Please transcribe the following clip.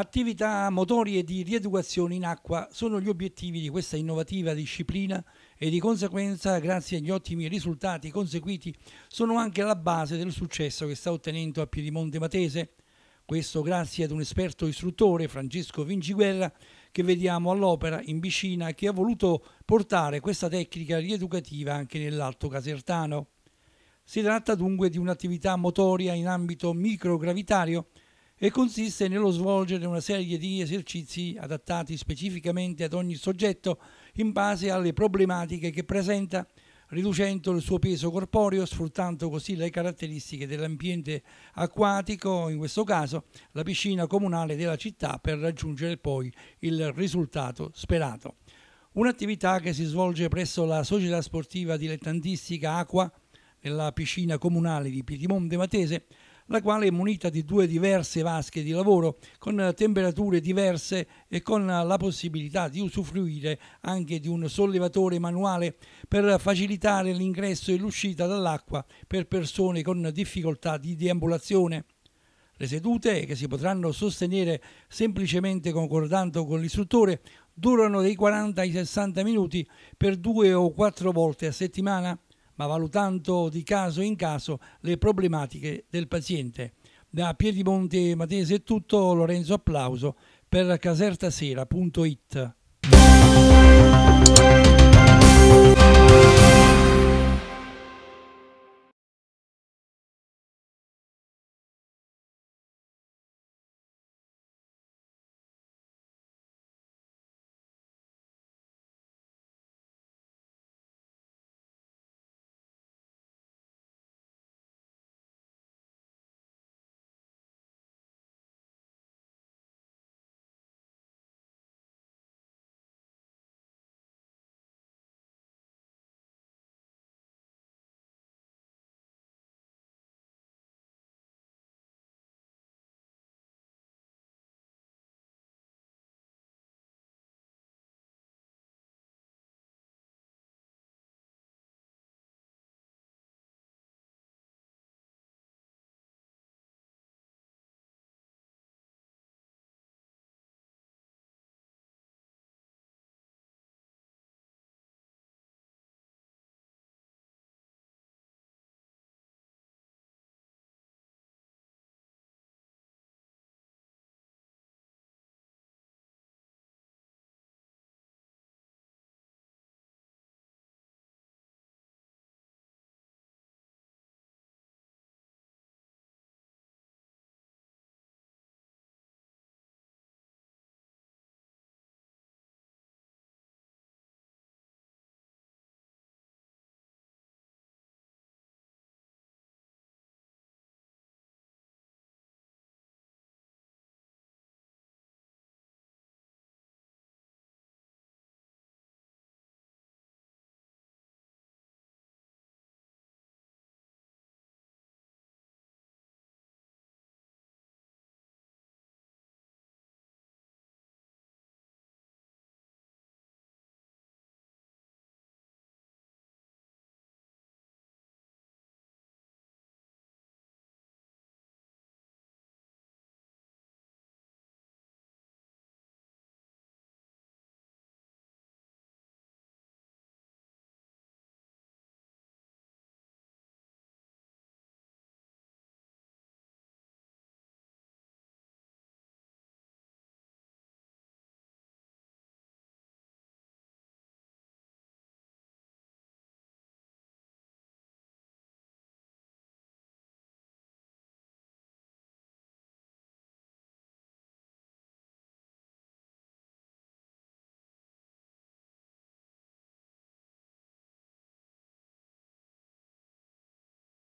Attività motorie di rieducazione in acqua sono gli obiettivi di questa innovativa disciplina e di conseguenza, grazie agli ottimi risultati conseguiti, sono anche la base del successo che sta ottenendo a Piedimonte Matese. Questo grazie ad un esperto istruttore, Francesco Vinciguerra, che vediamo all'opera in vicina, che ha voluto portare questa tecnica rieducativa anche nell'Alto Casertano. Si tratta dunque di un'attività motoria in ambito microgravitario e consiste nello svolgere una serie di esercizi adattati specificamente ad ogni soggetto in base alle problematiche che presenta, riducendo il suo peso corporeo, sfruttando così le caratteristiche dell'ambiente acquatico, in questo caso la piscina comunale della città, per raggiungere poi il risultato sperato. Un'attività che si svolge presso la società sportiva dilettantistica Acqua, nella piscina comunale di Piedimonte Matese, la quale è munita di due diverse vasche di lavoro con temperature diverse e con la possibilità di usufruire anche di un sollevatore manuale per facilitare l'ingresso e l'uscita dall'acqua per persone con difficoltà di deambulazione. Le sedute, che si potranno sostenere semplicemente concordando con l'istruttore, durano dai 40 ai 60 minuti per due o quattro volte a settimana ma valutando di caso in caso le problematiche del paziente. Da Piedimonte Matese è tutto, Lorenzo Applauso per casertasera.it.